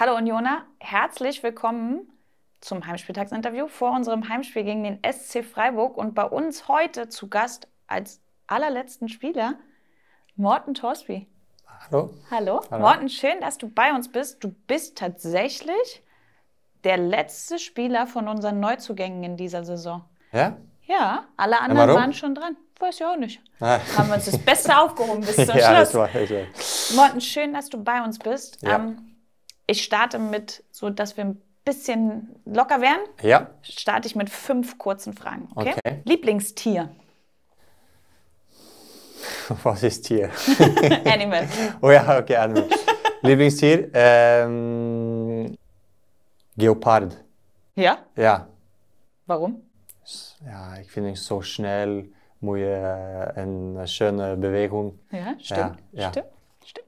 Hallo Uniona, herzlich willkommen zum Heimspieltagsinterview vor unserem Heimspiel gegen den SC Freiburg und bei uns heute zu Gast als allerletzten Spieler Morten Torsby. Hallo. Hallo. Hallo. Morten, schön, dass du bei uns bist. Du bist tatsächlich der letzte Spieler von unseren Neuzugängen in dieser Saison. Ja? Ja, alle anderen ja, waren schon dran. Weiß ich auch nicht. Ah. Haben wir uns das Beste aufgehoben bis zum ja, Schluss. Das war, das war. Morten, schön, dass du bei uns bist. Ja. Ähm, ich starte mit, so dass wir ein bisschen locker werden. Ja. Starte ich mit fünf kurzen Fragen. Okay. okay. Lieblingstier. Was ist Tier? Animal. oh ja, okay, Animal. Lieblingstier? Ähm, Geopard. Ja? Ja. Warum? Ja, ich finde es so schnell, muss äh, eine schöne Bewegung. Ja, stimmt. Ja, ja. stimmt, stimmt.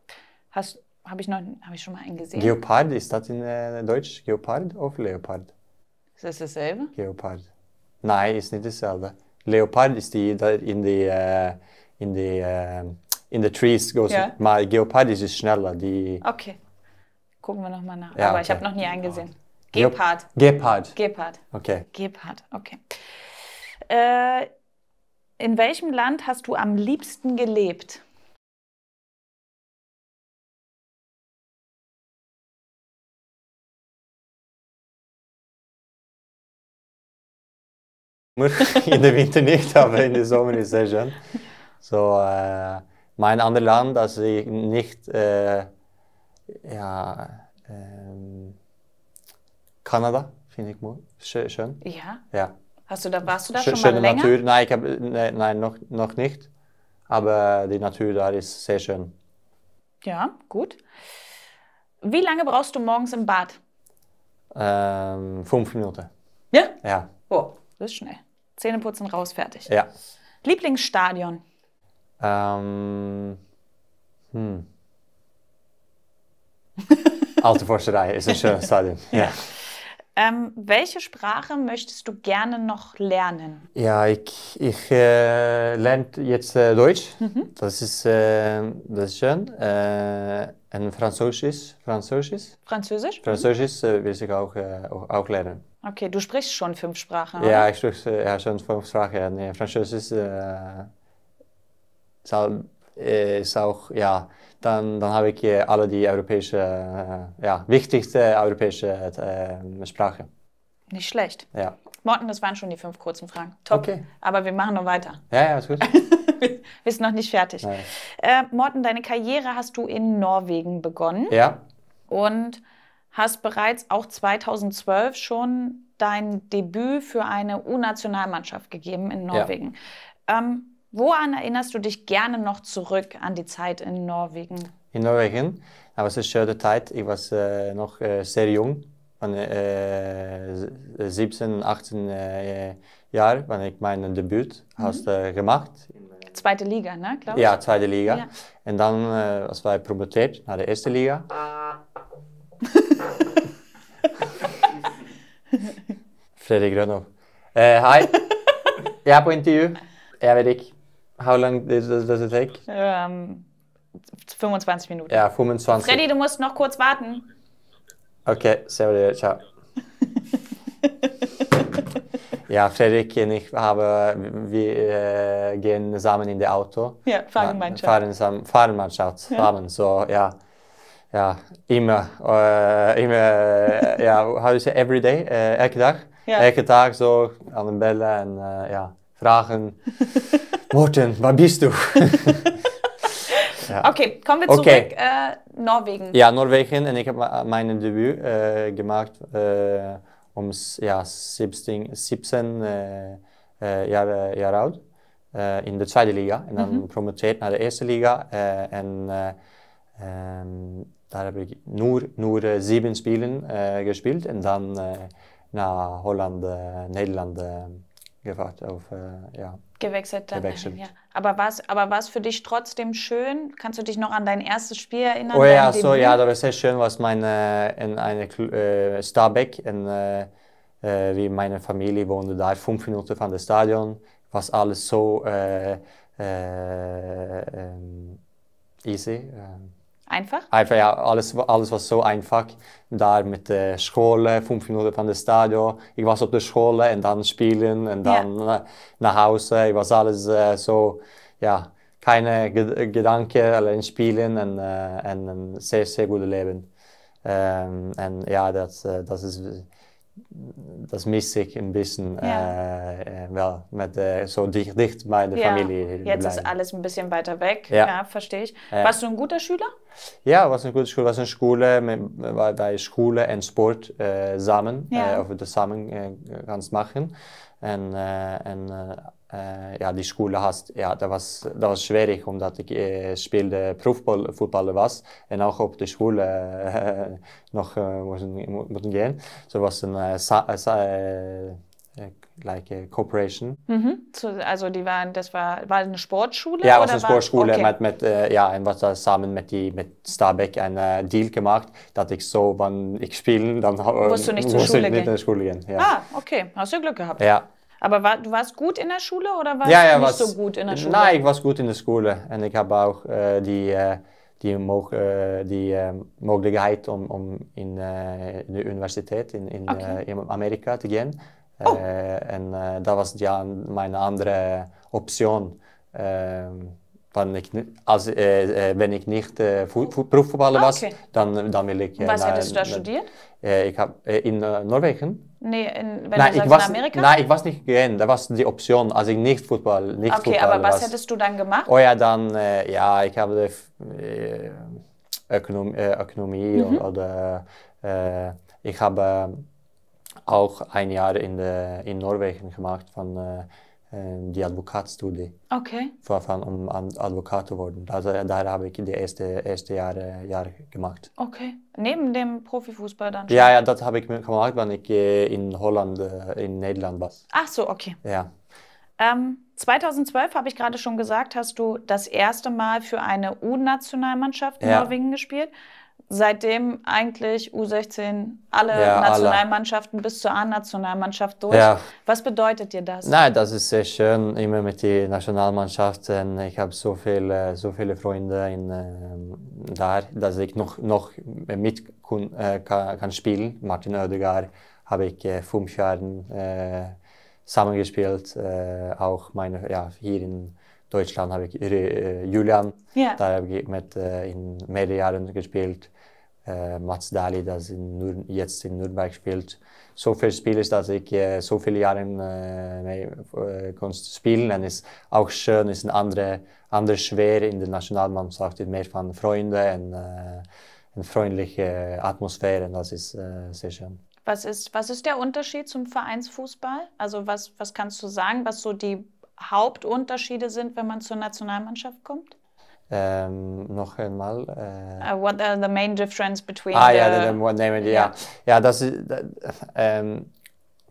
Hast, habe ich, noch, hab ich schon mal einen gesehen? Geopard, ist das in äh, Deutsch Geopard oder Leopard? Ist das dasselbe? Geopard. Nein, ist nicht dasselbe. Leopard ist die, in die, uh, in die, uh, in the trees goes. Ja. Geopard ist schneller. Die okay. Gucken wir nochmal nach. Ja, Aber okay. ich habe noch nie einen gesehen. Gepard. Gepard. Gepard. Okay. Gepard, okay. Äh, in welchem Land hast du am liebsten gelebt? in der Winter nicht, aber in der Sommer ist sehr schön. So, äh, eh, mein anderes Land, das ich nicht, äh, eh, ja, ähm, Kanada finde ich schön, schön. Ja. Ja. Hast du da, warst du da Sch schon schöne mal länger? Natur. Nein, ich hab, ne, nein noch, noch nicht. Aber die Natur da ist sehr schön. Ja, gut. Wie lange brauchst du morgens im Bad? Ähm, fünf Minuten. Ja? Ja. Oh, das ist schnell. Zähneputzen raus, fertig. Ja. Lieblingsstadion? Ähm, hm. Alte Forsterei ist ein schönes Stadion. Ja. Ähm, welche Sprache möchtest du gerne noch lernen? Ja, ich, ich äh, lerne jetzt äh, Deutsch. Mhm. Das, ist, äh, das ist schön. Äh, und Französisch. Französisch? Französisch. Französisch äh, will ich auch, äh, auch, auch lernen. Okay, du sprichst schon fünf Sprachen. Ja, ich spreche äh, ja, schon fünf Sprachen. Ja, Französisch äh, äh, ist auch, ja, dann, dann habe ich äh, alle die europäische, ja, wichtigste europäische äh, Sprache. Nicht schlecht. Ja. Morten, das waren schon die fünf kurzen Fragen. Top. Okay. Aber wir machen noch weiter. Ja, ja, ist gut. wir sind noch nicht fertig. Äh, Morten, deine Karriere hast du in Norwegen begonnen. Ja. Und hast bereits auch 2012 schon dein Debüt für eine U-Nationalmannschaft gegeben in Norwegen. Ja. Ähm, woran erinnerst du dich gerne noch zurück an die Zeit in Norwegen? In Norwegen, das war eine schöne Zeit. Ich war äh, noch äh, sehr jung, war, äh, 17, 18 äh, Jahre, wenn ich mein Debüt mhm. hast, äh, gemacht. Zweite Liga, ne? Glaub ich. Ja, zweite Liga. Ja. Und dann äh, war ich promotiert nach der ersten Liga. Freddy Grønholm. Uh, eh, hi. Jeg er på intervju. Jeg vet ikke. How long does, does it take? Um, 25 Minuten. Ja, 25. Freddy, du musst noch kurz warten. Okay, servus, ciao. ja, Fredrik und ich haben, wir äh, eh, gehen zusammen in das Auto. Ja, Fahrenmannschaft. Fahren, zusammen, Fahrenmannschaft, ja. Fahren, so, ja. Ja, immer, äh, eh, immer, ja, how do you say, every day, äh, jeden Tag. Ja. Eigen zo aan de bellen en eh, ja, vragen. Morten, waar bist du? Oké, komen we terug zurück. Eh, ja, Noorwegen en ik heb mijn debuut äh, eh, gemacht ja, 17, 17 oud in de tweede Liga. en dan mhm. naar de eerste Liga. en ehm, daar heb ik nur, nur sieben gespeeld. En dan nach Holland, Niederlande gefahren. Äh, auf, äh, ja. Gewechselt dann. Gewechselt. Ja. Aber war es aber für dich trotzdem schön? Kannst du dich noch an dein erstes Spiel erinnern? Oh ja, so, ja, das war sehr schön, was meine, in eine äh, Starbeck, in, äh, äh, wie meine Familie wohnte da, fünf Minuten von dem Stadion, was alles so äh, ähm, easy. Ähm, Einfach? Einfach, ja. Alles, alles war so einfach. Da mit der Schule, fünf minuten van de stadion. Ich war auf der Schule und dann spielen und dann ja. naar huis. Ik was alles uh, äh, zo, ja, keine ged gedanken, allein spielen und, uh, en een zeer, zeer goed leven. Um, en ja, dat, uh, äh, dat Das misse ich ein bisschen, ja. äh, well, äh, mit, äh, so dicht, dicht bei der ja. Familie. Jetzt bleiben. ist alles ein bisschen weiter weg, ja. verstehe ich. Warst du ein guter Schüler? Ja, het was eine gute Schule, Het was een school waar, waar school en sport uh, äh, samen, ja. of äh, dat samen äh, kannst machen. und en ja, die Schule hast, ja, das war, das war schwierig, omdat ich äh, spielte Profifußball was und auch auf die Schule äh, noch äh, mussten, mussten gehen. So was ein äh, like a corporation. Mhm. Also die waren, das war, war eine Sportschule? Ja, war eine Sportschule okay. mit, mit äh, ja, was da zusammen mit die mit Stabæk einen äh, Deal gemacht, dass ich so, wenn ich spiele, dann musst du nicht zur Schule, nicht gehen. Schule gehen. Ja. Ah, okay, hast du Glück gehabt. Ja. Aber war, du warst gut in der Schule oder warst ja, ja, du nicht so gut in der Schule? Nein, ich war gut in der Schule und ich habe auch äh, die äh, die, äh, die äh, Möglichkeit, um, um in, äh, in die Universität in, in, äh, okay. in Amerika zu gehen. Oh. Eh, en eh, dat was ja, mijn andere optie. Ehm, van ik, als eh, ben ik niet proefvoetballer oh. ah, was, okay. dan, dan wil ik... Was heb je dus daar studeerd? ik heb in Noorwegen. Nee, in, wenn nein, ich was, in Amerika? Nein, nou, ich war nicht gehen. Da war die Option. als ich nicht Fußball. Nicht okay, Fußball, aber was, hättest du dann gemacht? Oh ja, dann, ja, ich habe äh, Ökonom of Ökonomie mhm. oder ich habe auch ein Jahr in, der, in Norwegen gemacht von äh, äh, die Advokatstudie. Okay. Verfahren, um Advokat zu werden. Also äh, da habe ich die erste, erste Jahre, Jahre gemacht. Okay. Neben dem Profifußball dann? Schon? Ja, ja, das habe ich gemacht, wenn ich äh, in Holland, in Niederland war. Ach so, okay. Ja. Ähm, 2012 habe ich gerade schon gesagt, hast du das erste Mal für eine U-Nationalmannschaft in ja. Norwegen gespielt seitdem eigentlich U16 alle ja, Nationalmannschaften alle. bis zur A-Nationalmannschaft durch. Ja. Was bedeutet dir das? Nein, das ist sehr schön, immer mit den Nationalmannschaften. Ich habe so, viel, so viele Freunde in, ähm, da, dass ich noch, noch mit äh, kann, kann spielen. Martin Oedegaard habe ich äh, fünf Jahre äh, zusammengespielt, äh, auch meine, ja, hier in Deutschland habe ich äh, Julian, yeah. da habe ich mit äh, in mehreren Jahren gespielt. Äh, Mats Dali, das in Nür jetzt in Nürnberg spielt. So viel Spiel ist, dass ich äh, so viele Jahre äh, äh Kunst spielen und ist auch schön, es ist eine anderer, andere Schwere in der Nationalmannschaft, mehr von Freunden und äh, eine freundliche Atmosphäre, das ist äh, sehr schön. Was ist, was ist der Unterschied zum Vereinsfußball? Also was, was kannst du sagen, was so die Hauptunterschiede sind, wenn man zur Nationalmannschaft kommt? Ähm, noch einmal. Äh uh, what are the main difference between? Ah the, ja, the, the, what name, ja. Yeah. ja, das ist das, ähm,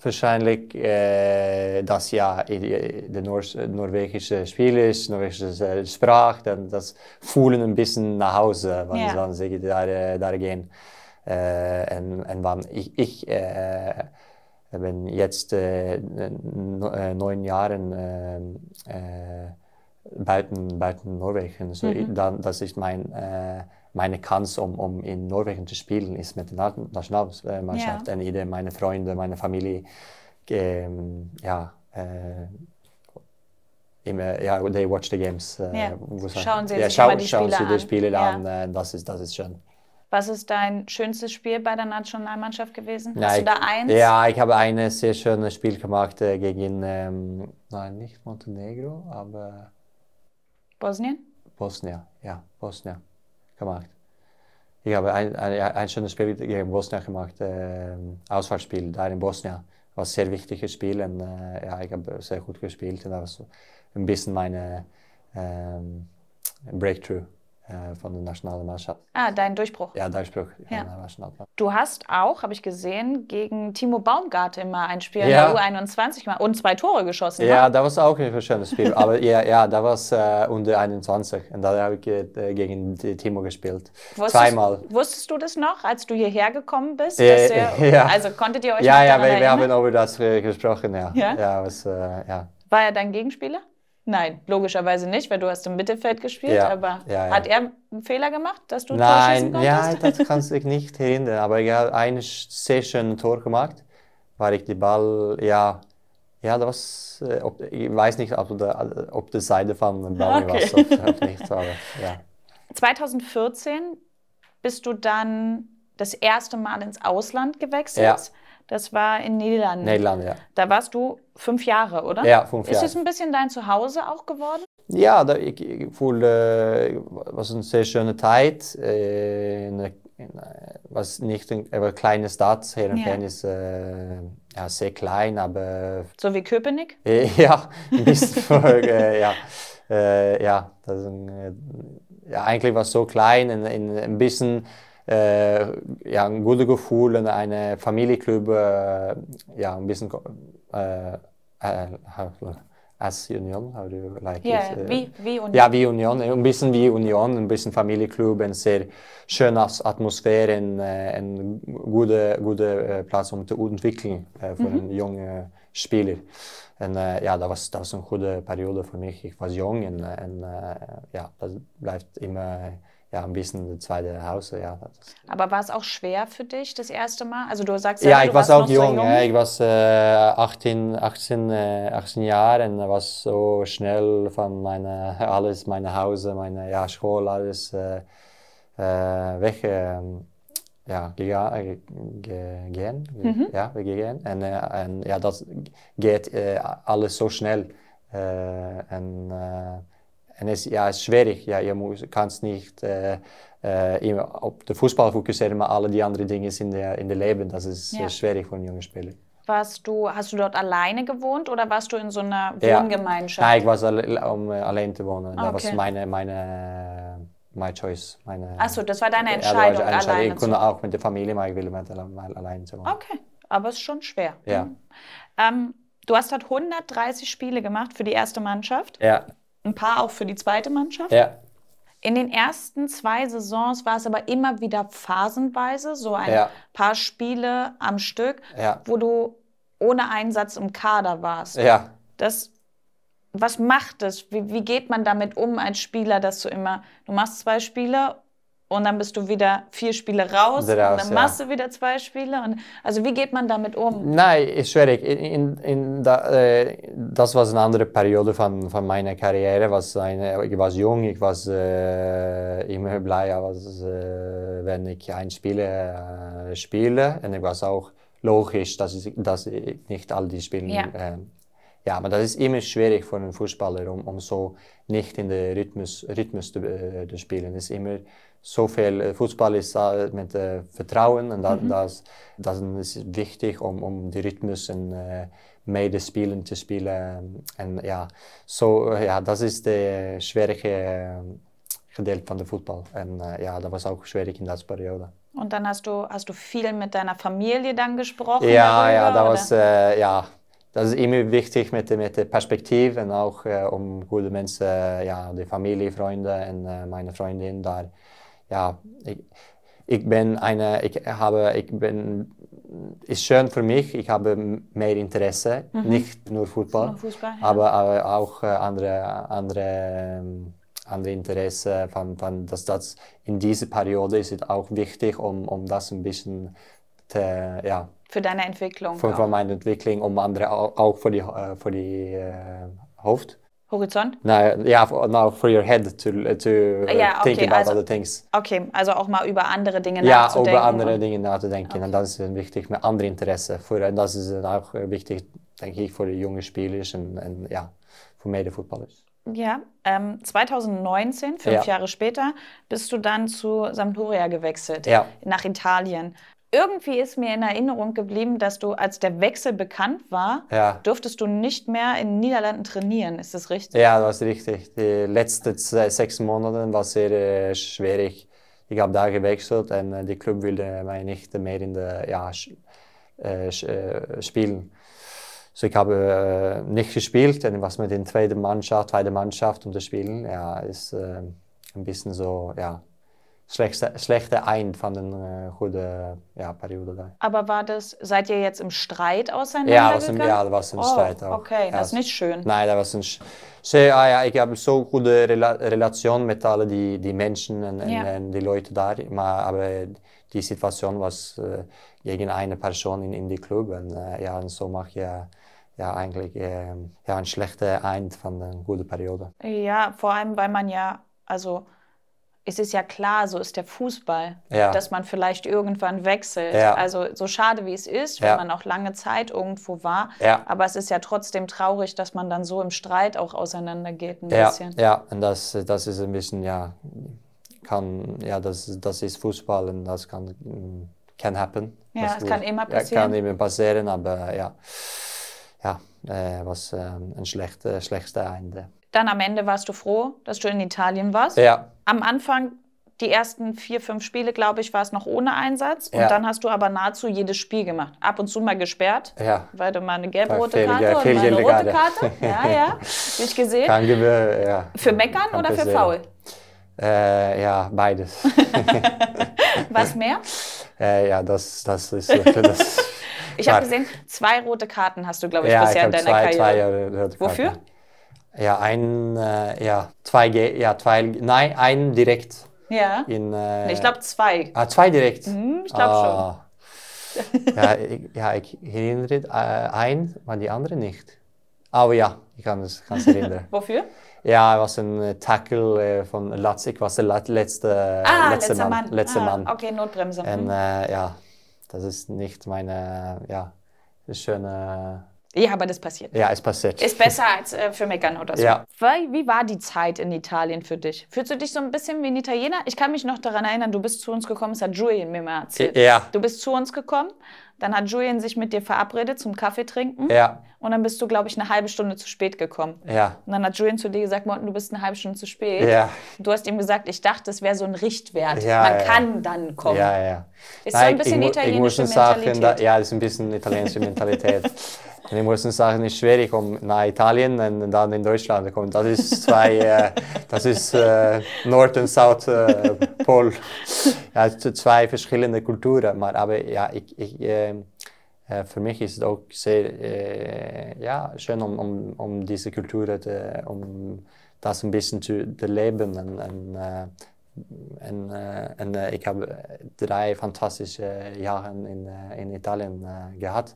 wahrscheinlich äh, das ja äh, der Nor norwegische Spiel ist, norwegische äh, Sprache, dann das Fühlen ein bisschen nach Hause, wenn yeah. sie da, äh, da gehen. Äh, und, und wann ich, ich äh, eben jetzt äh, äh, neun Jahren äh, äh Buiten, buiten Norwegen. So, mhm. dann, das ist mein, äh, meine Chance, um, um in Norwegen zu spielen, ist mit der Nationalmannschaft. Ja. Eine meine Freunde, meine Familie. Ähm, ja, äh, immer, ja, they watch the games. Äh, ja. Schauen sie ja, sich schau, die, Spiele sie die Spiele an. an. Äh, das, ist, das ist schön. Was ist dein schönstes Spiel bei der Nationalmannschaft gewesen? Ja, Hast du da eins? Ja, ich habe ein sehr schönes Spiel gemacht äh, gegen, ähm, nein, nicht Montenegro, aber. Bosnien? Bosnien, ja, Bosnien gemacht. Ich habe ein, ein, ein schönes Spiel gegen Bosnien gemacht, äh, Auswahlspiel da in Bosnien. War sehr wichtiges Spiel und äh, ja, ich habe sehr gut gespielt und das war so ein bisschen meine äh, Breakthrough äh, von der nationalen Mannschaft. Ah, dein Durchbruch. Ja, Durchbruch. Ja. Du hast auch, habe ich gesehen, gegen Timo Baumgart immer ein Spiel ja. in der U21 gemacht und zwei Tore geschossen. Ne? Ja, ne? da war auch ein schönes Spiel. Aber ja, ja, da war es äh, unter 21 und da habe ich äh, gegen Timo gespielt. Wusstest, Zweimal. Wusstest du das noch, als du hierher gekommen bist? Äh, ihr, ja. Also konntet ihr euch Ja, ja, wir, wir, haben über das äh, gesprochen, ja. Ja, ja, was, äh, ja. War er dein Gegenspieler? Nein, logischerweise nicht, weil du hast im Mittelfeld gespielt, ja, aber ja, ja. hat er einen Fehler gemacht, dass du ein Nein, Tor ja, das kannst du nicht erinnern, aber er hat ein sehr schönes Tor gemacht, weil ich den Ball, ja, ja, das, äh, ob, ich weiß nicht, ob, der, äh, ob die Seite von Ball okay. war, ob, nicht, aber ja. 2014 bist du dann das erste Mal ins Ausland gewechselt. Das war in Niederlanden. Niederlande, ja. Da warst du fünf Jahre, oder? Ja, fünf Jahre. Ist es ein bisschen dein Zuhause auch geworden? Ja, da, ich, ich fühle, äh, was eine sehr schöne Zeit. Eine, äh, eine, äh, was nicht eine kleine Stadt, Hier Herrenfern ja. ist äh, ja, sehr klein, aber. So wie Köpenick? ja, ein bisschen. äh, ja, äh, ja, das, ja, eigentlich war es so klein, ein, ein bisschen äh, ja, ein gutes Gefühl und eine Familienclub, äh, ja, ein bisschen äh, äh, äh, als Union, how do you like yeah, it? Äh, wie, wie Union. Ja, wie Union, ein bisschen wie Union, ein bisschen Familienclub, eine sehr schöne Atmosphäre, ein, ein guter, guter Platz, um zu entwickeln für mhm. einen jungen Spieler. Und, ja, das war, das war eine gute Periode für mich. Ich war jung und, und ja, das bleibt immer ja, ein bisschen das zweite Haus. Ja. Aber war es auch schwer für dich das erste Mal? Also du sagst ja, ja ich war auch jung, so jung. Ja, ich war äh, 18, 18, äh, 18 Jahre und war so schnell von meiner alles, meine Hause, meine ja, Schule, alles äh, äh weg. Ähm, ja, gegangen, äh, gehen, mhm. ja, Und, äh, und, ja, das geht alles so schnell. Und, es, ja, es ist schwierig. Ja, ihr muss, kannst nicht äh, eh, eh, immer auf den Fußball fokussieren, aber alle die anderen Dinge sind der, in der Leben. Das ist ja. sehr schwierig für einen jungen Spieler. Warst du, hast du dort alleine gewohnt oder warst du in so einer Wohngemeinschaft? Ja. Nein, ich war alle, um, eh, allein zu wohnen. Okay. Das ah, war meine, meine my choice. Meine, Ach so, das war deine Entscheidung, ja, also alleine Ich konnte auch mit der Familie, aber ich will mal allein zu wohnen. Okay, aber es ist schon schwer. Ja. Mhm. Ähm, du hast halt 130 Spiele gemacht für die erste Mannschaft. Ja. Ein paar auch für die zweite Mannschaft. Ja. In den ersten zwei Saisons war es aber immer wieder phasenweise, so ein ja. paar Spiele am Stück, ja. wo du ohne Einsatz im Kader warst. Ja. Das, was macht das? Wie, wie, geht man damit um als Spieler, dass du immer, du machst zwei Spiele und dann bist du wieder vier Spiele raus, raus und dann machst ja. du wieder zwei Spiele. Und, also wie geht man damit um? Nein, ist schwierig. In, in da, äh, das war eine andere Periode von, von meiner Karriere. Was eine, ich war jung, ich war äh, immer bleier, äh, wenn ich ein Spiel äh, spiele. Und ich war auch logisch, dass ich, dass ich nicht all die Spiele ja. Äh, ja, aber das ist immer schwierig für einen Fußballer, um, um so nicht in den Rhythmus, Rhythmus zu, äh, zu spielen. Das ist immer zoveel eh, voetbal is eh, met uh, vertrouwen. En dat, mm dat, is, is, wichtig om, om de ritmes en uh, medespelen te spelen. En ja, ja dat is de zwierige gedeelte van de voetbal. En ja, dat was ook schwierig in dat periode. Und dan hast du, hast du viel mit deiner Familie dan gesproken Ja, darüber, ja, dat was, ja, das ist immer wichtig met de der en ook auch äh, um gute Menschen, ja, die Familie, Freunde en mijn vrienden in da ja, ich, ich bin eine, ich habe, ich bin, ist schön für mich, ich habe mehr Interesse, mhm. nicht nur Fußball, Fußball ja. aber, aber, auch äh, andere, andere, ähm, andere Interesse, von, von, dass das in dieser Periode ist auch wichtig, um, um das ein bisschen, te, ja. Für deine Entwicklung. Für, für meine Entwicklung, um andere auch, auch für die, äh, für die äh, Haupt. Horizont? Nein, ja, yeah, now for your head to, to ah, ja, okay, about also, other things. Okay, also auch mal über andere Dinge ja, nachzudenken. Ja, über andere Dinge nachzudenken. Okay. Und das ist wichtig mit anderen Interessen. das ist auch wichtig, denke ich, für junge Spieler und, und ja, für mehr Fußballer. Ja, ähm, 2019, fünf ja. Jahre später, bist du dann zu Sampdoria gewechselt, ja. nach Italien irgendwie ist mir in Erinnerung geblieben, dass du, als der Wechsel bekannt war, ja. durftest du nicht mehr in den Niederlanden trainieren. Ist das richtig? Ja, das ist richtig. Die letzten sechs Monate war sehr äh, schwierig. Ich habe da gewechselt und äh, die Club wollte äh, mich nicht mehr in der, ja, äh, äh, spielen. So, ich habe äh, nicht gespielt, und was mit der zweiten Mannschaft, zweite Mannschaft und das Spielen, ja, ist ein bisschen so, ja, schlechte, schlechte ein von einer äh, guten ja, Periode da. Aber war das, seid ihr jetzt im Streit auseinandergegangen? Ja, aus ja, da war es im oh, Streit auch. Okay, ja, das ist nicht schön. Nein, das war nicht schön. Ah, ja, ich habe so gute Rela Relation mit allen die, die Menschen und, ja. und, die Leute da, aber die Situation war äh, gegen eine Person in, in die Club und, äh, ja, und so mache ich ja ja eigentlich äh, ja, ein schlechter Eind von einer guten Periode. Ja, vor allem, weil man ja, also es ist ja klar, so ist der Fußball, ja. dass man vielleicht irgendwann wechselt. Ja. Also so schade wie es ist, wenn ja. man auch lange Zeit irgendwo war, aber es ist ja trotzdem traurig, dass man dann so im Streit auch auseinandergeht ein bisschen. Ja, und das, das ist ein bisschen, ja, kann, ja, das, das ist Fußball und das kann can happen. Ja, das es kann immer passieren. Kann immer passieren, aber ja, ja äh, was äh, ein schlechtes schlechter Ende. Dann am Ende warst du froh, dass du in Italien warst. Ja. Am Anfang, die ersten vier, fünf Spiele, glaube ich, war es noch ohne Einsatz. Und ja. dann hast du aber nahezu jedes Spiel gemacht. Ab und zu mal gesperrt, ja. weil du mal eine gelb-rote Karte ja, und mal eine rote Karte. Ja, ja. Nicht gesehen. Gebe, ja. Für Meckern Kann oder für Faul? Äh, ja, beides. Was mehr? Äh, ja, das, das ist. Das ich habe gesehen, zwei rote Karten hast du, glaube ich, ja, bisher ich in deiner zwei, Karriere. Zwei Wofür? Karten ja, ein, äh, ja, zwei, ja, zwei, nein, ein direkt. Ja. In, äh, ich glaube zwei. Ah, zwei direkt. Mhm, ich glaube ah. schon. ja, ich, ja, ich erinnere äh, ein, aber die andere nicht. Aber ja, ich kann es erinnern. Wofür? Ja, was ein äh, Tackle äh, von Latz. Ich war der letzte, ah, äh, letzte letzter Mann. Mann. Letzter ah, Mann. Okay, Notbremse. Und, mhm. äh, ja, das ist nicht meine ja, schöne ja, aber das passiert. Ja, es passiert. Ist besser als äh, für Meckern oder so. Ja. Wie war die Zeit in Italien für dich? Fühlst du dich so ein bisschen wie ein Italiener? Ich kann mich noch daran erinnern, du bist zu uns gekommen, das hat Julian mir mal erzählt. Ja. Du bist zu uns gekommen, dann hat Julian sich mit dir verabredet zum Kaffee trinken. Ja. Und dann bist du, glaube ich, eine halbe Stunde zu spät gekommen. Ja. Und dann hat Julian zu dir gesagt, Morten, du bist eine halbe Stunde zu spät. Ja. Du hast ihm gesagt, ich dachte, das wäre so ein Richtwert. Ja, Man ja. kann dann kommen. Ja, ja. Ist Nein, so ein bisschen italienische Mentalität. Sagen, da, ja, ist ein bisschen italienische Mentalität. In den ersten Sachen ist schwierig, um nach Italien und dann in Deutschland zu kommen. Das ist zwei, eh, das ist äh, eh, Nord- und Südpol. Eh, ja, zwei verschiedene Kulturen. Aber ja, ich, ich äh, für mich ist es auch sehr ja, schön, um, um, um diese Kulturen, um das ein bisschen zu erleben. Und, und, en, uh, en uh, ik heb drie fantastische jaren in, in Italië gehad.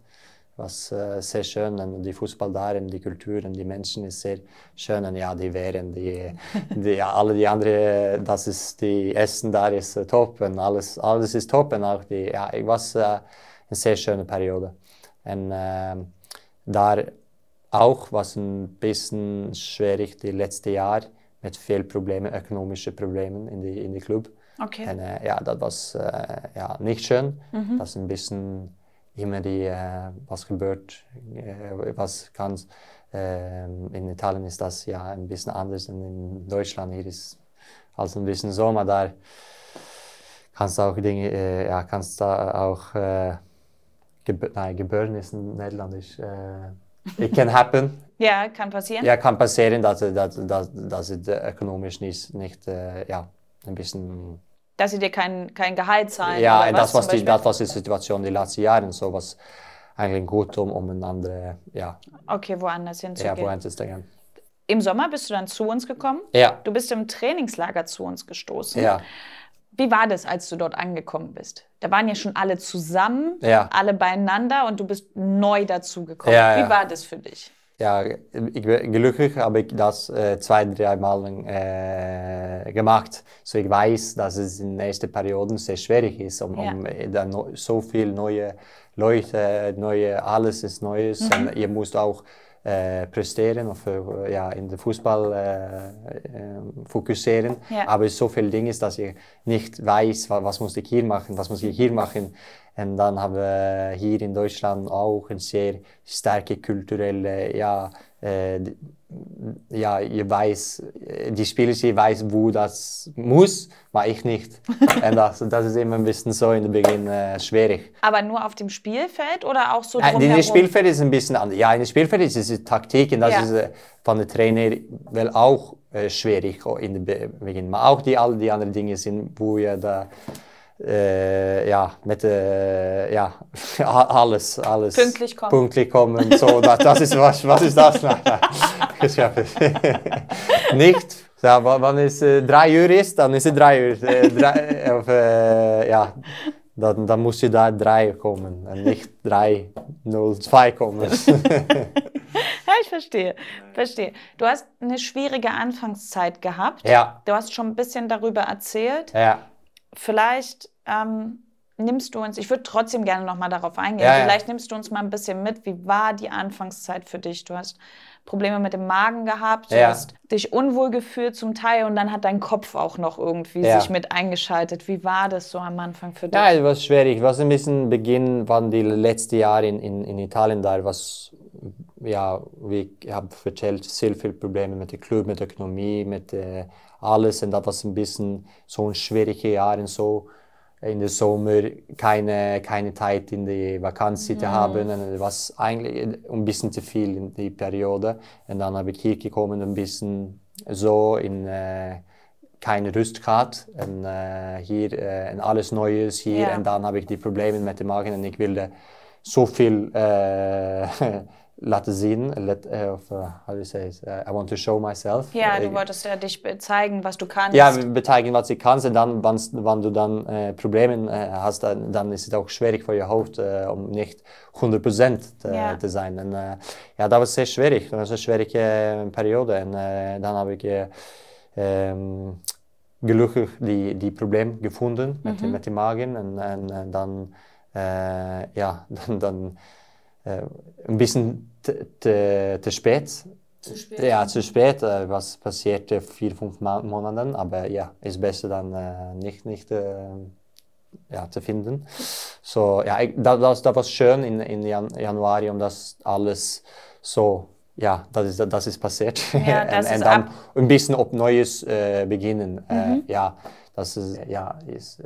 was äh, eh, sehr schön und die Fußball darin, die Kulturen, die Menschen ist sehr schön ja, die Wehren, die, die alle die anderen, eh, das ist die Essen da ist äh, eh, top und alles alles ist top und auch die ja, was äh, eine sehr schöne Periode. Und äh, da auch was ein bisschen schwierig die letzte Jahr mit viel Probleme, ökonomische Problemen in die in die Club. Okay. Und, ja, das war ja nicht schön. Mhm. Das ein bisschen immer die, äh, was gebührt, äh, was kann. Äh, in Italien ist das ja ein bisschen anders und in Deutschland hier ist es ein bisschen Sommer da. Kannst du auch Dinge, äh, ja, kannst da auch, äh, geb nein, gebühren ist in Niederlandisch. Äh, it can happen. Ja, kann passieren. Ja, kann passieren, dass, dass, dass, dass es ökonomisch nicht, nicht ja, ein bisschen dass sie dir kein, kein Gehalt zahlen. Ja, das, was die, das war die Situation die letzten Jahre. So was eigentlich gut, um, um ein andere, ja. Okay, woanders hinzugehen. Ja, woanders hinzugehen. Im Sommer bist du dann zu uns gekommen. Ja. Du bist im Trainingslager zu uns gestoßen. Ja. Wie war das, als du dort angekommen bist? Da waren ja schon alle zusammen, ja. alle beieinander und du bist neu dazugekommen. Ja, Wie ja. war das für dich? ja, ik ben, gelukkig heb ik dat uh, twee, drie Mal uh, gemacht. So ich weiß, dass es in den ersten Perioden sehr schwierig ist, um, ja. Äh, no, so viel neue Leute, neue, alles ist Neues. Mhm. Und ihr müsst auch Eh, presteren of eh, ja, in de voetbal eh, ehm, fokussieren. Maar Aber ah, zo veel dingen je niet niet weet wat wat hier maken, wat moest ik hier maken. En dan hebben we hier in Deutschland ook een zeer sterke culturele ja, ja, ihr weiß, die Spielers, weiß, wo das muss, weil ich nicht. Und das, das ist immer ein bisschen so in der Beginn äh, schwierig. Aber nur auf dem Spielfeld oder auch so äh, drumherum? Nein, in Spielfeld ist ein bisschen anders. Ja, in Spielfeld ist es die Taktik und das ja. ist äh, von der Trainer weil auch äh, schwierig oh, in der Beginn. Auch die, all die anderen Dinge sind, wo ihr da äh, ja, mit, äh, ja, alles, alles. Pünktlich kommen. Pünktlich kommen, so, das, das ist was, was ist das? Nein, Nicht. Ja, wann es äh, drei Uhr ist, dann ist es drei Uhr. Äh, drei, äh, auf, äh, ja, dann, dann muss ich da drei kommen, nicht drei, null, zwei kommen. ja, ich verstehe, verstehe. Du hast eine schwierige Anfangszeit gehabt. Ja. Du hast schon ein bisschen darüber erzählt. Ja vielleicht ähm, nimmst du uns, ich würde trotzdem gerne nochmal darauf eingehen, ja, vielleicht nimmst du uns mal ein bisschen mit, wie war die Anfangszeit für dich? Du hast Probleme mit dem Magen gehabt, du hast dich unwohl gefühlt zum Teil und dann hat dein Kopf auch noch irgendwie sich mit eingeschaltet. Wie war das so am Anfang für dich? Ja, es war schwierig. Was ein bisschen Beginn waren die letzten Jahre in, in, in Italien da, was ja, wie ich habe erzählt, sehr viele Probleme mit dem Club, mit der Ökonomie, mit der äh, alles und etwas ein bisschen so ein schwierige Jahren so in der Sommer keine, keine Zeit in die Vakanz mhm. zu haben. Und was eigentlich ein bisschen zu viel in die Periode. Und dann habe ich hier gekommen, ein bisschen so in äh, keine Rüstkarte. Und, äh, hier äh, und alles Neues hier. Ja. Und dann habe ich die Probleme mit dem Magen und ich will so viel äh, Latte-Sehen, let, äh, äh, how do you say it? Äh, I want to show myself. Ja, du äh, wolltest ja dich zeigen, was du kannst. Ja, zeigen, was du kannst. Und dann, wenn du dann äh, Probleme hast, dann, dann, ist es auch schwierig für ihr Haupt, äh, um nicht 100 Prozent zu sein. Und, äh, ja, das war sehr schwierig. Das war eine schwierige Periode. Und dann habe ich ähm, gelukkig die, die Probleme gefunden mit, mhm. mit dem Magen. Und, und, und dann, ja, dann, dann äh, ein bisschen zu spät. Zu spät. Ja, zu spät, äh, was passierte vier, fünf Monaten, aber ja, ist besser dann äh, nicht, nicht äh, ja, zu finden. So, ja, ich, das, das war schön in, in Jan Januar, um das alles so ja, das ist, das ist passiert. Ja, das und, ist und dann ein bisschen ob Neues äh, beginnen. Äh, mhm. Äh, ja, das ist, ja, ist äh,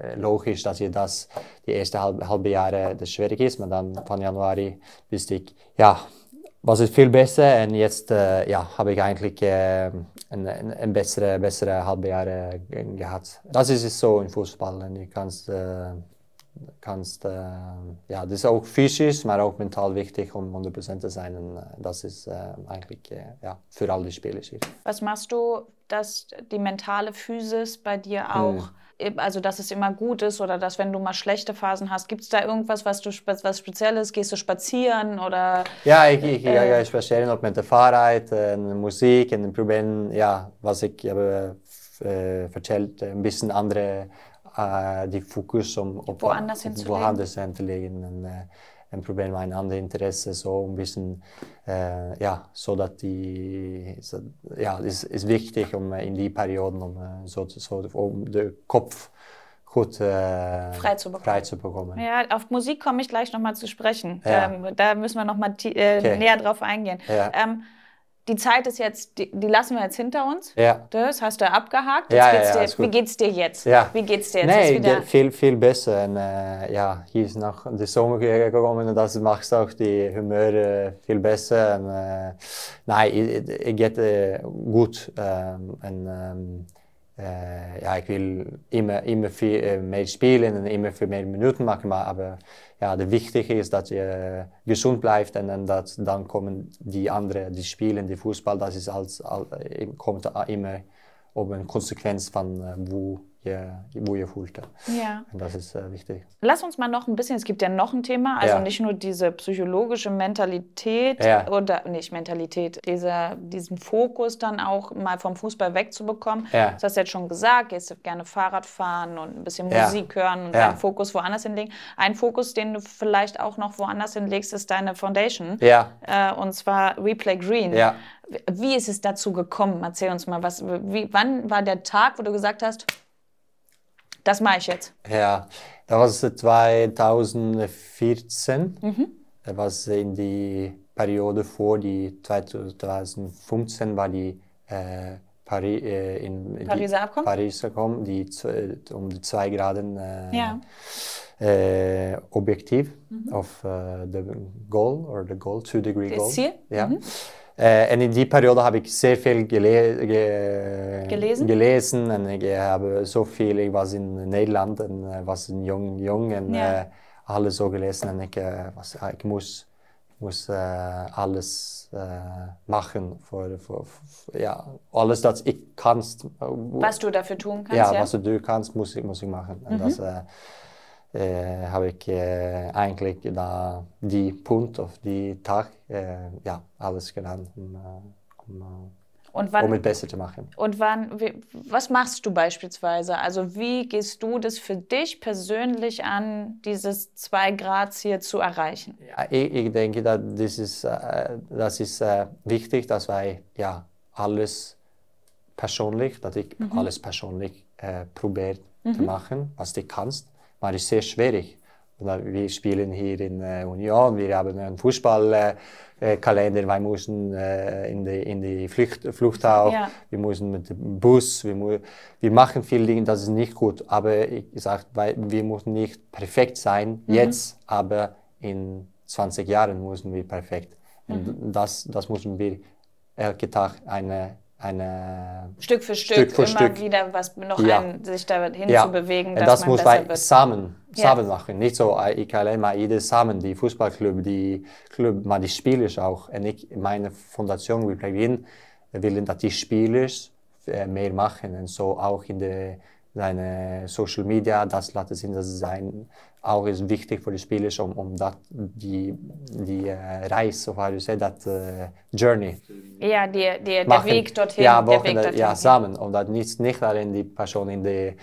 äh, logisch, dass ihr das die erste halbe, halbe Jahre das schwierig ist, aber dann von Januar bis ich, ja, was ist viel besser und jetzt äh, ja, habe ich eigentlich äh, ein, ein, bessere, bessere halbe Jahre gehabt. Das ist es so im Fußball. Und du kannst, äh, kannst äh, ja, das ist auch physisch, aber auch mental wichtig, um 100% zu sein. Und äh, das ist äh, eigentlich ja, für alle Spieler. Was machst du dass die mentale Physis bei dir hm. auch, mhm. also dass es immer gut ist oder dass wenn du mal schlechte Phasen hast, gibt es da irgendwas, was du was Spezielles? Gehst du spazieren oder? Ja, ich, ich, äh, ja, ich spazieren auch mit der Fahrrad, äh, Musik und probieren, ja, was ich habe äh, erzählt, äh, ein bisschen andere, äh, die Fokus um, woanders, hinzulegen. woanders hinzulegen. Und, äh, ein Problem, ein anderes Interesse, so ein bisschen, äh, ja, so dass die, so, ja, das ist wichtig, um äh, in die Perioden, um äh, so, so um den Kopf gut äh, frei, zu frei, zu bekommen. Ja, auf Musik komme ich gleich nochmal zu sprechen. Ja. Ähm, da müssen wir nochmal äh, okay. näher drauf eingehen. Ja. Ähm, die Zeit ist jetzt, die, die, lassen wir jetzt hinter uns. Ja. Das hast du abgehakt. Ja, geht's ja, ja, dir, wie geht's dir jetzt? Ja. Wie geht's dir jetzt? Nee, wieder... viel, viel besser. Und, äh, ja, hier ist noch der Sommer gekommen und das macht auch die Humor äh, viel besser. Und, äh, nein, es geht äh, gut. Ähm, und, ähm, äh, ja, ich will immer, immer viel, äh, mehr spielen und immer für mehr Minuten machen, aber ja, de wichtige is dat je gezond blijft en, en dat, dan komen die anderen, die spelen, die voetbal, dat is als, als, komt immer op een consequentie van uh, eh, hoe ihr, wo ihr Fußstand. Ja. Und das ist äh, wichtig. Lass uns mal noch ein bisschen, es gibt ja noch ein Thema, also ja. nicht nur diese psychologische Mentalität ja. oder nicht Mentalität, diese, diesen Fokus dann auch mal vom Fußball wegzubekommen. Ja. Das hast du jetzt schon gesagt, gehst gerne Fahrrad fahren und ein bisschen Musik hören und deinen Fokus woanders hinlegen. Ein Fokus, den du vielleicht auch noch woanders hinlegst, ist deine Foundation. Ja. Äh, und zwar Replay Green. Ja. Wie ist es dazu gekommen? Erzähl uns mal, was, wie, wann war der Tag, wo du gesagt hast, das mache ich jetzt. Ja, das war 2014, mhm. war in die Periode vor die 2015 war die äh, Pari, äh, in, Pariser Abkommen, Pariser Abkommen die, um die zwei Grad äh, ja. äh, objektiv mhm. auf äh, the goal or the goal, two degree goal. Ziel? Ja. Mhm enn äh, i de perioder har vi ikke viel gele, ge, gelesen. gelesen. Und ich habe so viel, ich war in Nederland, und äh, war in jung, jung und ja. Äh, alles so gelesen. Und ich, was, ah, ich muss, muss alles machen. Für, für, für, ja, alles, was ich kannst. Was du dafür tun kannst. Ja, ja. was du kannst, muss ich, muss ich machen. Mhm. Und das, Eh, habe ich ikke eh, egentlig da de Punkt auf die Tag eh, ja, alles genannt, um, eh, um, und wann, um es besser zu machen. Und wann, wie, was machst du beispielsweise? Also wie gehst du das für dich persönlich an, dieses zwei Grad Ziel zu erreichen? Ja, ich, ich, denke, dass das ist, äh, das ist äh, wichtig, dass wir ja, alles persönlich, dass ich mhm. alles persönlich äh, probiere mhm. zu machen, was du kannst war es sehr schwierig. Wir spielen hier in äh, Union, wir haben einen Fußballkalender, wir müssen äh, in die, in die Flucht, Flucht auch, ja. wir müssen mit dem Bus, wir, mu wir machen viele Dinge, das ist nicht gut, aber ich sage, wir müssen nicht perfekt sein mhm. jetzt, aber in 20 Jahren müssen wir perfekt. Mhm. Und das, das müssen wir jeden äh, Tag eine eine Stück für Stück, Stück, für immer Stück. wieder was noch ja. ein, sich da hinzubewegen, ja. dass das man muss besser man Samen, Samen ja. machen, nicht so äh, ich kann immer jede Samen, die Fußballclub, die Club, man die Spieler auch, und ich meine Foundation will plädieren, willen, dass die Spieler äh, mehr machen und so auch in der seine Social Media, das lassen sie das sein auch ist wichtig für die Spieler, um, um dat, die, die äh, Reise, wie ich sage, das äh, Journey. Ja, die, die, der Weg dorthin. Ja, der Weg äh, dorthin. ja zusammen. Und das nicht, nicht allein die Person in die,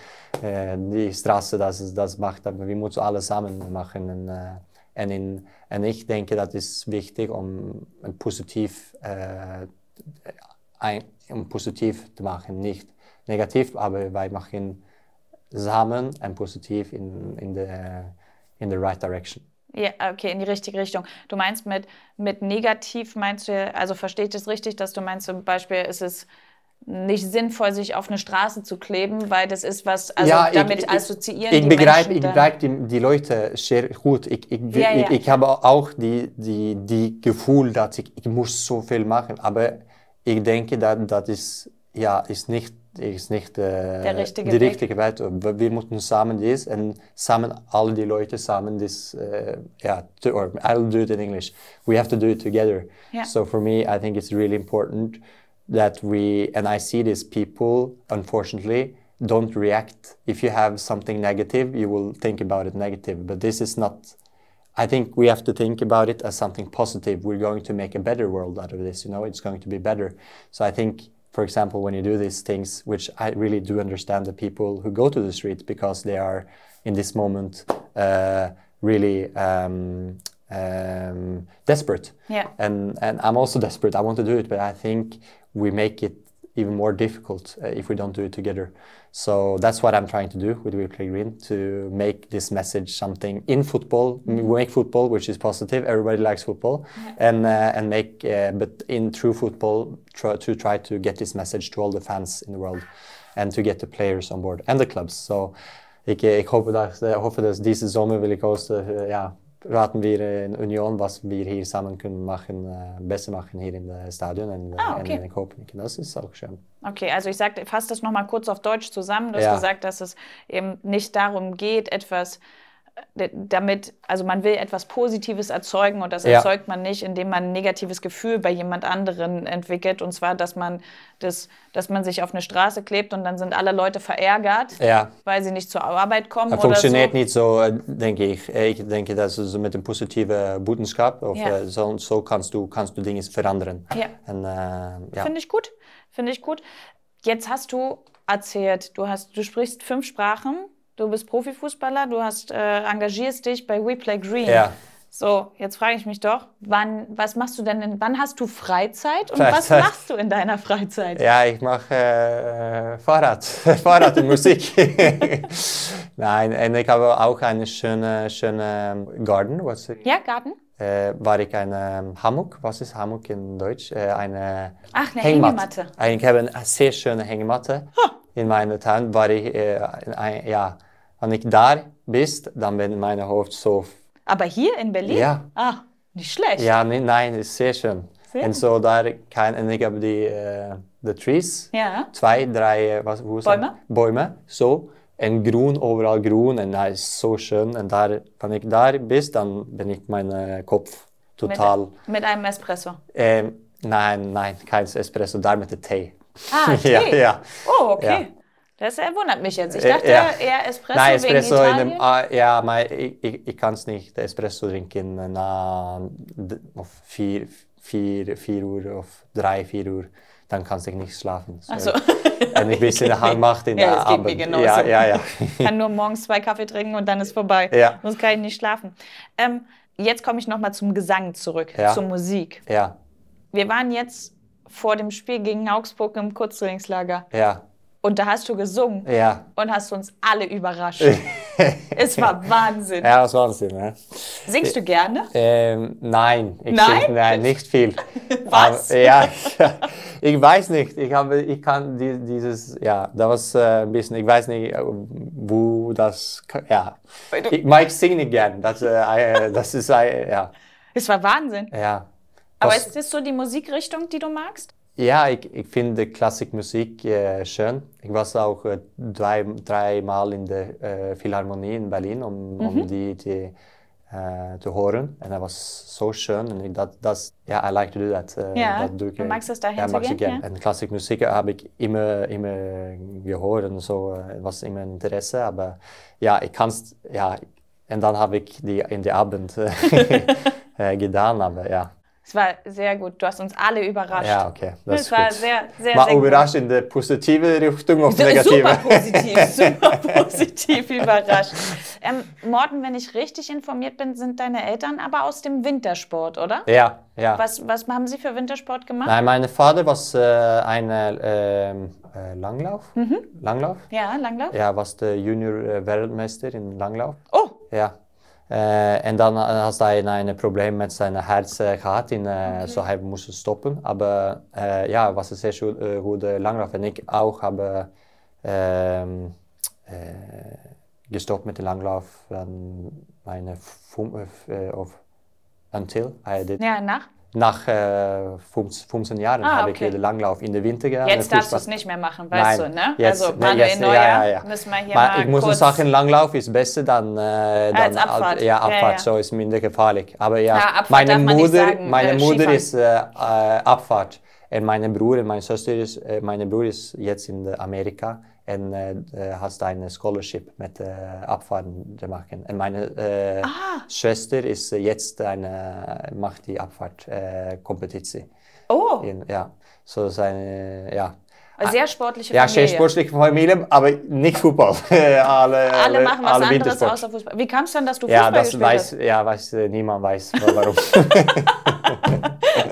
äh, die Straße, das, das macht, aber wir müssen alles zusammen machen. Und, äh, und, in, und ich denke, das ist wichtig, um, um positiv, äh, ein, um positiv zu machen. Nicht negativ, aber wir machen Samen and positiv in, in, the, in the right direction. Ja, yeah, okay, in die richtige Richtung. Du meinst mit, mit negativ, meinst du, also verstehe ich das richtig, dass du meinst zum Beispiel, ist es nicht sinnvoll, sich auf eine Straße zu kleben, weil das ist was, also ja, ich, damit ich, assoziieren ich die begreif, Menschen. Ich begreife die, die, Leute sehr gut. Ich, ich, ja, ich, ja. ich, habe auch die, die, die Gefühl, dass ich, ich muss so viel machen, aber ich denke, dass, das ist, ja, ist nicht Er ist nicht äh, richtige die Weg. richtige Welt. Wir mussten zusammen dies und zusammen alle die Leute zusammen das, äh, ja, to, or I'll do it in English. We have to do it together. Yeah. So for me, I think it's really important that we, and I see these people, unfortunately, don't react. If you have something negative, you will think about it negative, but this is not I think we have to think about it as something positive. We're going to make a better world out of this, you know, it's going to be better. So I think for example, when you do these things, which I really do understand the people who go to the street because they are in this moment uh, really um, um, desperate. Yeah. And and I'm also desperate. I want to do it, but I think we make it even more difficult uh, if we don't do it together. So that's what I'm trying to do with We Play Green to make this message something in football. We mm-hmm. make football, which is positive. Everybody likes football, yeah. and uh, and make uh, but in true football try, to try to get this message to all the fans in the world, and to get the players on board and the clubs. So. I eh, hope that eh, hopefully this dat deze zomer wil raten wir in Union, was wir hier zusammen können machen, äh, besser machen hier im Stadion in, äh, ah, okay. in, in Copenhagen. Das ist auch schön. Okay, also ich sag, fasse das nochmal kurz auf Deutsch zusammen. Du hast ja. gesagt, dass es eben nicht darum geht, etwas damit, also man will etwas Positives erzeugen und das ja. erzeugt man nicht, indem man ein negatives Gefühl bei jemand anderen entwickelt. Und zwar, dass man das, dass man sich auf eine Straße klebt und dann sind alle Leute verärgert, ja. weil sie nicht zur Arbeit kommen. Das funktioniert so. nicht so, äh, denke ich. Äh, ich denke, dass es mit dem positiven Bodenskap, ja. Äh, so, so kannst du, kannst du Dinge verändern. Ja. Und, äh, ja. Finde ich gut. Finde ich gut. Jetzt hast du erzählt, du hast, du sprichst fünf Sprachen du bist Profifußballer, du hast, äh, engagierst dich bei We Play Green. Ja. So, jetzt frage ich mich doch, wann, was machst du denn, in, wann hast du Freizeit und Freizeit. was machst du in deiner Freizeit? Ja, ich mache äh, Fahrrad, Fahrrad und Musik. Nein, äh, ich habe auch einen schönen schöne ähm, Garten. Was, ja, Garten. Äh, war ich eine ähm, Hammock, was ist Hammock in Deutsch? Äh, eine Ach, eine Hängematte. Hängematte. Ich habe eine sehr schöne Hängematte. Huh. In meiner Town war ich, äh, ein, ja, wenn ich da bist, dann bin ich meine Hof so. Aber hier in Berlin? Ja. Ah, nicht schlecht. Ja, nee, nein, ist sehr schön. Sehr und so da kann und ich habe die uh, the trees. Ja. Zwei, drei äh, was wo Bäume. Bäume so. Und grün, überall grün und da ist so schön. Und da, wenn ich da bist, dann bin ich mein Kopf total. Mit, mit einem Espresso? Ähm, nein, nein, kein Espresso, da mit dem Tee. Ah, Tee. ja, ja. Oh, okay. Ja. Das erwundert mich jetzt. Ich äh, dachte ja. eher Espresso Nein, Espresso wegen Italien. In einem, ah, ja, mein, ich, ich, kann es nicht. Espresso trinken na, auf 4 vier, vier Uhr, auf 3, 4 Uhr. Dann kannst du nicht schlafen. So. Wenn ich ein bisschen hart macht in ja, der Abend. Geht mir Ja, ja, ja. Ich kann nur morgens zwei Kaffee trinken und dann ist vorbei. Ja. Sonst kann ich nicht schlafen. Ähm, jetzt komme ich nochmal zum Gesang zurück, ja. zur Musik. Ja. Wir waren jetzt vor dem Spiel gegen Augsburg im Kurztrainingslager. Ja. Und da hast du gesungen ja. und hast uns alle überrascht. es war Wahnsinn. Ja, es war Wahnsinn. Ja. Singst du gerne? Ähm, nein, ich nein? Sing, nein, nicht viel. Was? Aber, ja, ich, weiß nicht. Ich habe, ich kann dieses, ja, da war äh, ein bisschen. Ich weiß nicht, äh, wo das, ja. Ich, ich singe nicht gerne. Das, äh, äh, das ist, äh, ja. Es war Wahnsinn. Ja. Aber ist das so die Musikrichtung, die du magst? Ja, ich, ich finde Klassikmusik äh, eh, schön. Ich war auch eh, drie drie maal in de eh, Philharmonie in Berlin, um, um die, te uh, te horen. En dat was zo schön. En ik dat, dat, ja, I like to do that. Uh, ja, dat doe ik. Magst du es daarheen. ja, zu gehen? En klassiek muziek heb ik immer, immer gehoord en zo. Het was immer interesse. Maar ja, ik kan ja, en dan heb ik die in de avond gedaan. Maar ja. Es war sehr gut. Du hast uns alle überrascht. Ja, okay. Das, das war sehr, sehr, war sehr überrascht gut. in der positiven Richtung oder negative? Super positiv, super positiv überrascht. Ähm, Morten, wenn ich richtig informiert bin, sind deine Eltern aber aus dem Wintersport, oder? Ja, ja. Was, was haben sie für Wintersport gemacht? Nein, mein Vater war äh, ein ähm, äh, Langlauf. Mhm. Langlauf? Ja, Langlauf. Ja, war der äh, Junior-Weltmeister äh, in Langlauf. Oh! Ja. Eh, en dan had eh, hij nou een probleem met zijn hart gehad, in, eh, okay. zo hij moest stoppen. Maar ja, was een zeer goed, goede langraf. En ik ook heb ehm, gestopt met de langlauf. Dan mijn of until I did. Ja, nacht. Nach äh, 15 Jahren ah, habe okay. ich den Langlauf in der Winter gehabt. Jetzt darfst du es nicht mehr machen, weißt Nein, du, ne? Jetzt, also Manuel ne, jetzt, Neuer ja, ja, ja. müssen wir hier mal, mal Ich muss sagen, Langlauf ist besser dann, äh, ah, dann Abfahrt. ja, Abfahrt, so ist minder gefährlich. Aber ja, meine Mutter, sagen, meine äh, Mutter ist äh, äh, Abfahrt. Und meine Bruder, meine Schwester ist, äh, meine Bruder ist jetzt in Amerika en uh, eh, eh, hast ein eh, Scholarship mit äh, Abfahrt machen. Und meine äh, Schwester ist jetzt eine, macht die Abfahrtkompetition. Äh, oh. In, ja, so seine, ja. sehr sportliche Familie. Ja, sehr sportliche Familie, aber nicht Fußball. alle, alle, machen was alle anderes außer Fußball. Wie kam es dann, dass du Fußball ja, das gespielt weiß, hast? Ja, weiß, niemand weiß, warum.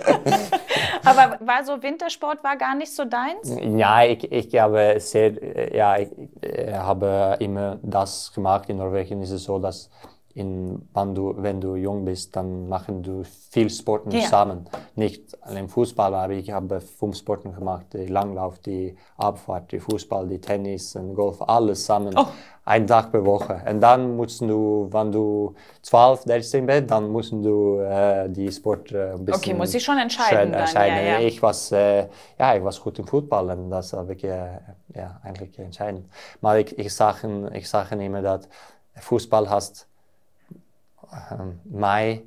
war so Wintersport war gar nicht so deins? Ja, ich, ich habe sehr, äh, ja, ich, äh, habe immer das gemacht. In Norwegen ist es so, dass in, wenn, du, wenn du jung bist, dann machen du viel Sporten ja. zusammen. Nicht allein Fußball, aber ich habe fünf Sporten gemacht. Die Langlauf, die Abfahrt, die Fußball, die Tennis, und Golf, alles zusammen. Oh einen Tag pro Woche. Und dann musst du, wenn du 12, 13 bist, dann musst du äh, die Sport äh, ein bisschen... Okay, muss ich schon entscheiden, dann, entscheiden. Ja, ja. Ich war, äh, ja, ich was gut im Football und das war wirklich, äh, ja, eigentlich entscheidend. Mal ich, ich sage ich sag immer, dass Fußball hast ähm, my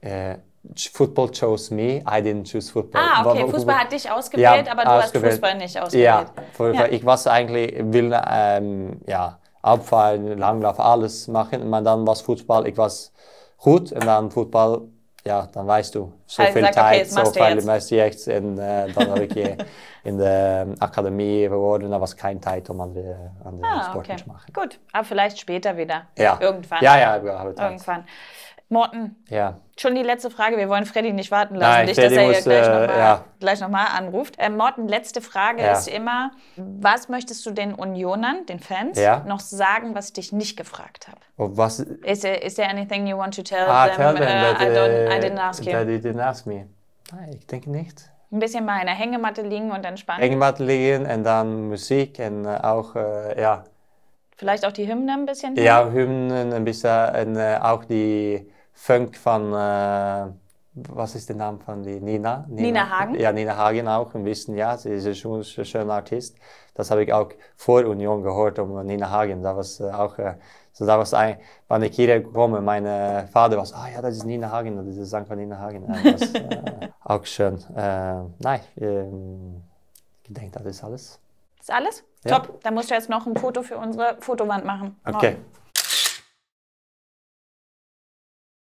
äh, Football chose me, I didn't choose football. Ah, okay, Fußball hat dich ausgewählt, ja, aber du ausgewählt. hast Fußball nicht ausgewählt. Ja, ja. ich war eigentlich will, ähm, ja, abfallen, Langlauf, alles machen. Und dann was Fußball, ich was gut und dann Fußball, ja, dann weißt du, so also viel Zeit, okay, so viel machst du jetzt. Und äh, dann habe ich in der Akademie geworden, da war es keine Zeit, um an den, ah, Sport okay. zu machen. Gut, aber vielleicht später wieder. Ja. Irgendwann. Ja, ja, ich habe Zeit. Irgendwann. Morten. Ja. Schon die letzte Frage. Wir wollen Freddy nicht warten lassen, Nein, nicht, dass er muss, gleich äh, nochmal ja. noch anruft. Äh, Morten, letzte Frage ja. ist immer: Was möchtest du den Unionern, den Fans, ja. noch sagen, was ich dich nicht gefragt habe? Oh, was? Is there, is there anything you want to tell ah, them? Tell them äh, that, I, don't, I äh, didn't ask you. That didn't ask me. ich denke nicht. Ein bisschen mal in der Hängematte liegen und entspannen. Hängematte liegen und dann Musik und auch, äh, ja. Vielleicht auch die Hymne ein bisschen? Ja, Hymnen ein bisschen und äh, auch die Funk von, äh, was ist der Name von die Nina? Nina? Nina? Hagen. Ja, Nina Hagen auch im Wissen, ja, sie ist ein schöner Artist. Das habe ich auch vor Union gehört, um Nina Hagen. Da war es äh, auch, äh, so da war es ein, wenn ich hier komme, mein Vater war so, ah ja, das ist Nina Hagen, das ist der Sang von Nina Hagen. Ja, das, äh, auch schön. Äh, nein, ähm, ich denke, das ist alles. Das ist alles? Ja. Top. Dann musst du jetzt noch ein Foto für unsere Fotowand machen. Okay. Morgen.